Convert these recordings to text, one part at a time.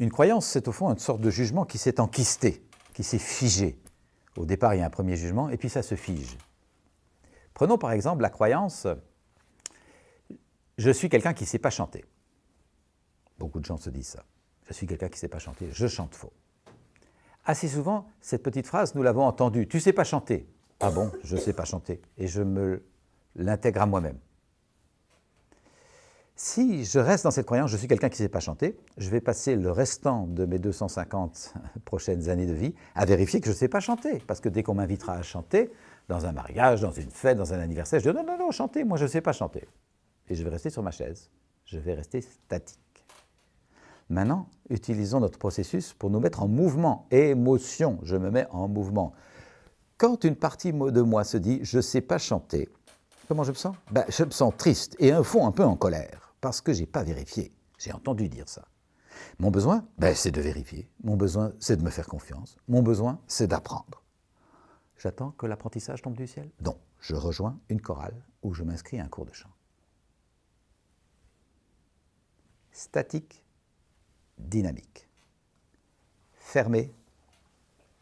Une croyance, c'est au fond une sorte de jugement qui s'est enquisté, qui s'est figé. Au départ, il y a un premier jugement, et puis ça se fige. Prenons par exemple la croyance je suis quelqu'un qui ne sait pas chanter. Beaucoup de gens se disent ça. Je suis quelqu'un qui ne sait pas chanter, je chante faux. Assez souvent, cette petite phrase, nous l'avons entendue. Tu sais pas chanter. Ah bon, je ne sais pas chanter. Et je me l'intègre à moi-même. Si je reste dans cette croyance, je suis quelqu'un qui ne sait pas chanter, je vais passer le restant de mes 250 prochaines années de vie à vérifier que je ne sais pas chanter. Parce que dès qu'on m'invitera à chanter, dans un mariage, dans une fête, dans un anniversaire, je dis non, non, non, chantez, moi je ne sais pas chanter. Et je vais rester sur ma chaise, je vais rester statique. Maintenant, utilisons notre processus pour nous mettre en mouvement. Émotion, je me mets en mouvement. Quand une partie de moi se dit je ne sais pas chanter, comment je me sens ben, Je me sens triste et un fond un peu en colère parce que je n'ai pas vérifié. J'ai entendu dire ça. Mon besoin, ben, c'est de vérifier. Mon besoin, c'est de me faire confiance. Mon besoin, c'est d'apprendre. J'attends que l'apprentissage tombe du ciel Non, je rejoins une chorale où je m'inscris à un cours de chant. Statique, dynamique. Fermé,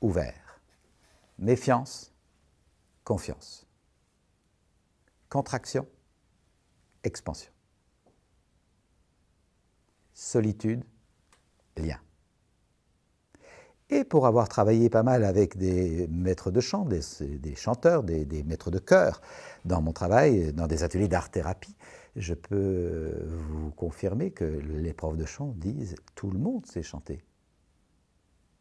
ouvert. Méfiance, confiance. Contraction, expansion solitude, lien. Et pour avoir travaillé pas mal avec des maîtres de chant, des, chanteurs, des, des, maîtres de chœur, dans mon travail, dans des ateliers d'art-thérapie, je peux vous confirmer que les profs de chant disent tout le monde sait chanter.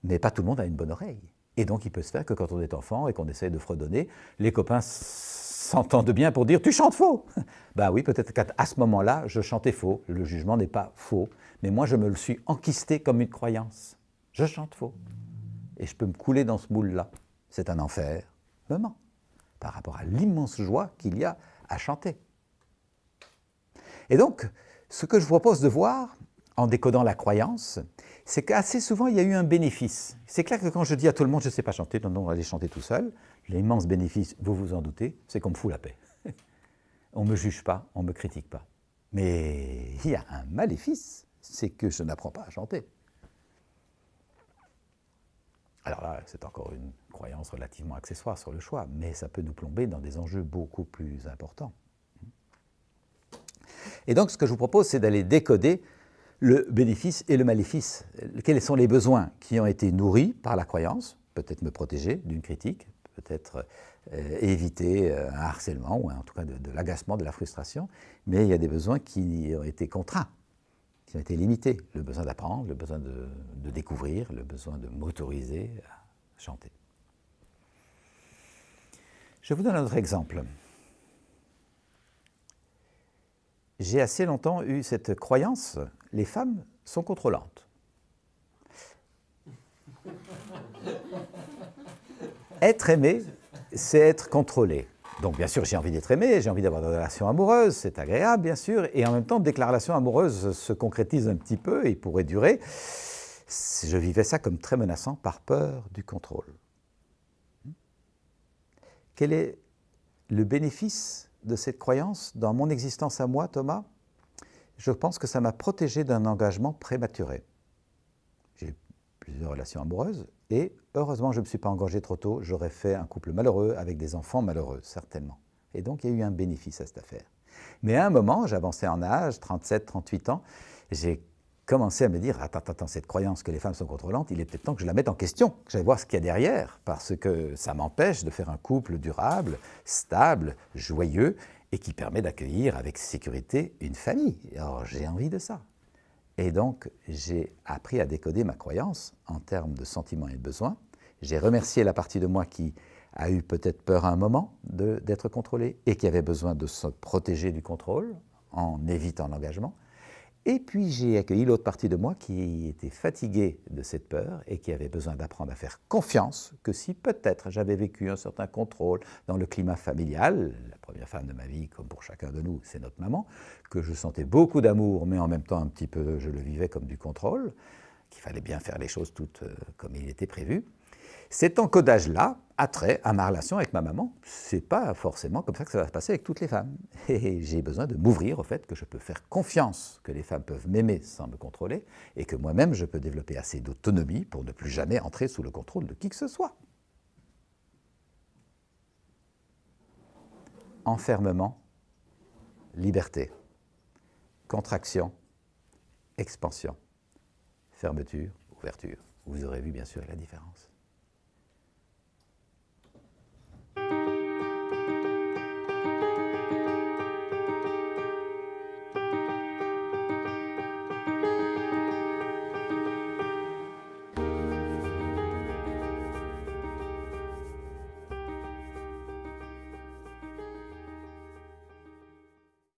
Mais pas tout le monde a une bonne oreille. Et donc, il peut se faire que quand on est enfant et qu'on essaye de fredonner, les copains s'entendent bien pour dire Tu chantes faux Ben oui, peut-être qu'à ce moment-là, je chantais faux. Le jugement n'est pas faux. Mais moi, je me le suis enquisté comme une croyance. Je chante faux. Et je peux me couler dans ce moule-là. C'est un enfer, vraiment, par rapport à l'immense joie qu'il y a à chanter. Et donc, ce que je vous propose de voir, en décodant la croyance, c'est qu'assez souvent, il y a eu un bénéfice. C'est clair que quand je dis à tout le monde, je ne sais pas chanter, donc on va aller chanter tout seul, l'immense bénéfice, vous vous en doutez, c'est qu'on me fout la paix. on ne me juge pas, on ne me critique pas. Mais il y a un maléfice, c'est que je n'apprends pas à chanter. Alors là, c'est encore une croyance relativement accessoire sur le choix, mais ça peut nous plomber dans des enjeux beaucoup plus importants. Et donc, ce que je vous propose, c'est d'aller décoder le bénéfice et le maléfice. Quels sont les besoins qui ont été nourris par la croyance Peut-être me protéger d'une critique, peut-être euh, éviter euh, un harcèlement ou en tout cas de, l'agacement, de la frustration. Mais il y a des besoins qui ont été contraints, qui ont été limités. Le besoin d'apprendre, le besoin de, de découvrir, le besoin de m'autoriser à chanter. Je vous donne un autre exemple. J'ai assez longtemps eu cette croyance les femmes sont contrôlantes. être aimé, c'est être contrôlé. Donc bien sûr, j'ai envie d'être aimé, j'ai envie d'avoir des relations amoureuses, c'est agréable bien sûr, et en même temps, dès que la relation amoureuse se concrétise un petit peu et pourrait durer, je vivais ça comme très menaçant par peur du contrôle. Quel est le bénéfice de cette croyance dans mon existence à moi, Thomas je pense que ça m'a protégé d'un engagement prématuré. J'ai plusieurs relations amoureuses et heureusement, je ne me suis pas engagé trop tôt. J'aurais fait un couple malheureux avec des enfants malheureux, certainement. Et donc, il y a eu un bénéfice à cette affaire. Mais à un moment, j'avançais en âge, 37, 38 ans, j'ai commencé à me dire Attends, attends, cette croyance que les femmes sont contrôlantes, il est peut-être temps que je la mette en question, que j'aille voir ce qu'il y a derrière, parce que ça m'empêche de faire un couple durable, stable, joyeux et qui permet d'accueillir avec sécurité une famille. Alors j'ai envie de ça. Et donc j'ai appris à décoder ma croyance en termes de sentiments et de besoins. J'ai remercié la partie de moi qui a eu peut-être peur à un moment d'être contrôlée et qui avait besoin de se protéger du contrôle en évitant l'engagement. Et puis j'ai accueilli l'autre partie de moi qui était fatiguée de cette peur et qui avait besoin d'apprendre à faire confiance que si peut-être j'avais vécu un certain contrôle dans le climat familial, la première femme de ma vie, comme pour chacun de nous, c'est notre maman, que je sentais beaucoup d'amour, mais en même temps un petit peu, je le vivais comme du contrôle, qu'il fallait bien faire les choses toutes euh, comme il était prévu. Cet encodage-là, trait à ma relation avec ma maman. C'est pas forcément comme ça que ça va se passer avec toutes les femmes. Et j'ai besoin de m'ouvrir au fait que je peux faire confiance que les femmes peuvent m'aimer sans me contrôler et que moi-même je peux développer assez d'autonomie pour ne plus jamais entrer sous le contrôle de qui que ce soit. Enfermement, liberté, contraction, expansion, fermeture, ouverture. Vous aurez vu bien sûr la différence.